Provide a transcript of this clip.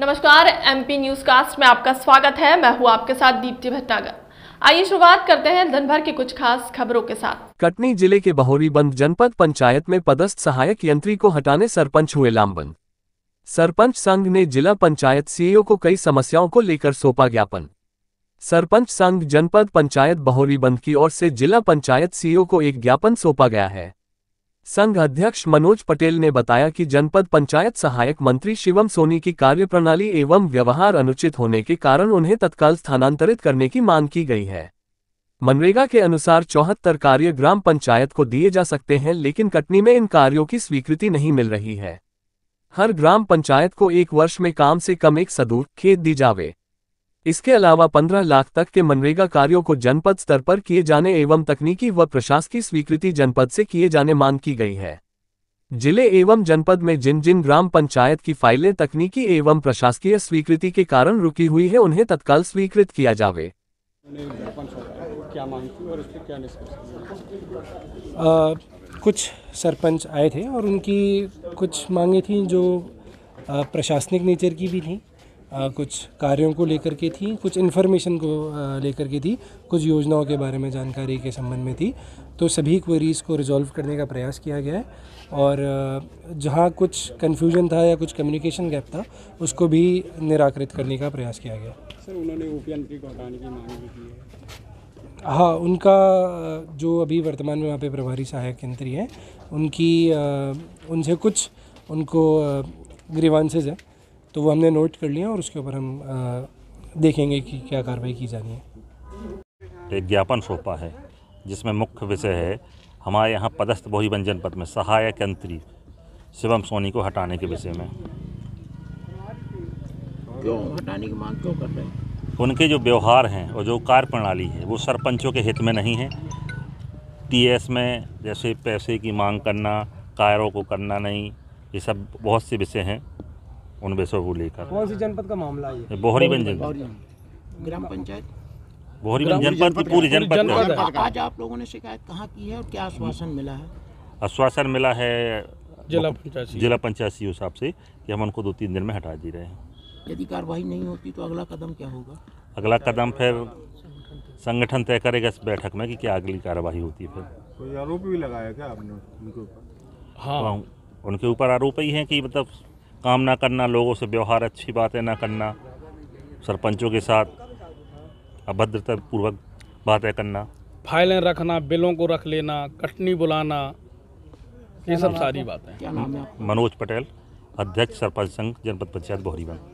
नमस्कार MP news cast में आपका स्वागत है मैं हूँ आपके साथ दीप्ति भट्टागर आइए शुरुआत करते हैं धनभर की कुछ खास खबरों के साथ कटनी जिले के बहोरी बंद जनपद पंचायत में पदस्थ सहायक यंत्री को हटाने सरपंच हुए लामबंद सरपंच संघ ने जिला पंचायत सीईओ को कई समस्याओं को लेकर सौंपा ज्ञापन सरपंच संघ जनपद पंचायत बहोरी बंद की ओर से जिला पंचायत सीईओ को एक ज्ञापन सौंपा गया है संघ अध्यक्ष मनोज पटेल ने बताया कि जनपद पंचायत सहायक मंत्री शिवम सोनी की कार्यप्रणाली एवं व्यवहार अनुचित होने के कारण उन्हें तत्काल स्थानांतरित करने की मांग की गई है मनरेगा के अनुसार चौहत्तर कार्य ग्राम पंचायत को दिए जा सकते हैं लेकिन कटनी में इन कार्यों की स्वीकृति नहीं मिल रही है हर ग्राम पंचायत को एक वर्ष में काम से कम एक सदूर खेत दी जावे इसके अलावा 15 लाख तक के मनरेगा कार्यों को जनपद स्तर पर किए जाने एवं तकनीकी व प्रशासकीय स्वीकृति जनपद से किए जाने मांग की गई है जिले एवं जनपद में जिन जिन ग्राम पंचायत की फाइलें तकनीकी एवं प्रशासकीय स्वीकृति के कारण रुकी हुई है उन्हें तत्काल स्वीकृत किया जावे कुछ सरपंच आए थे और उनकी कुछ मांगे थी जो प्रशासनिक नेचर की भी थी आ, कुछ कार्यों को लेकर के थी कुछ इन्फॉर्मेशन को लेकर के थी कुछ योजनाओं के बारे में जानकारी के संबंध में थी तो सभी क्वेरीज़ को रिजॉल्व करने का प्रयास किया गया है और जहाँ कुछ कन्फ्यूजन था या कुछ कम्युनिकेशन गैप था उसको भी निराकृत करने का प्रयास किया गया सर उन्होंने ओपीएनपी को हटाने की मांग भी की है हाँ उनका जो अभी वर्तमान में वहाँ पे प्रभारी सहायक यंत्री हैं उनकी उनसे कुछ उनको ग्रीवांसेज हैं तो वो हमने नोट कर लिया और उसके ऊपर हम देखेंगे कि क्या कार्रवाई की जानी है एक ज्ञापन सौंपा है जिसमें मुख्य विषय है हमारे यहाँ पदस्थ बहुजन जनपद में सहायक यंत्री शिवम सोनी को हटाने के विषय में क्यों हटाने की मांग क्यों कर रहे हैं उनके जो व्यवहार हैं और जो कार्य प्रणाली है वो सरपंचों के हित में नहीं है टीएस में जैसे पैसे की मांग करना कायरों को करना नहीं ये सब बहुत से विषय हैं उन सौ को लेकर कौन सी जनपद का मामला है बोहरीबंद जनपद ग्राम पंचायत बोहरीबंद जनपद की पूरी जनपद आज आप लोगों ने शिकायत कहाँ की है और क्या आश्वासन मिला है आश्वासन मिला है जिला पंचायत जिला पंचायत सी साहब से कि हम उनको दो तीन दिन में हटा दे रहे हैं यदि कार्रवाई नहीं होती तो अगला कदम क्या होगा अगला कदम फिर संगठन तय करेगा इस बैठक में कि क्या अगली कार्रवाई होती है फिर कोई आरोप भी लगाया क्या आपने उनके ऊपर हाँ, हाँ उनके ऊपर आरोप ही है कि मतलब काम ना करना लोगों से व्यवहार अच्छी बातें ना करना सरपंचों के साथ अभद्रता पूर्वक बातें करना फाइलें रखना बिलों को रख लेना कटनी बुलाना ये सब सारी बातें मनोज पटेल अध्यक्ष सरपंच संघ जनपद पंचायत बोहरीबंद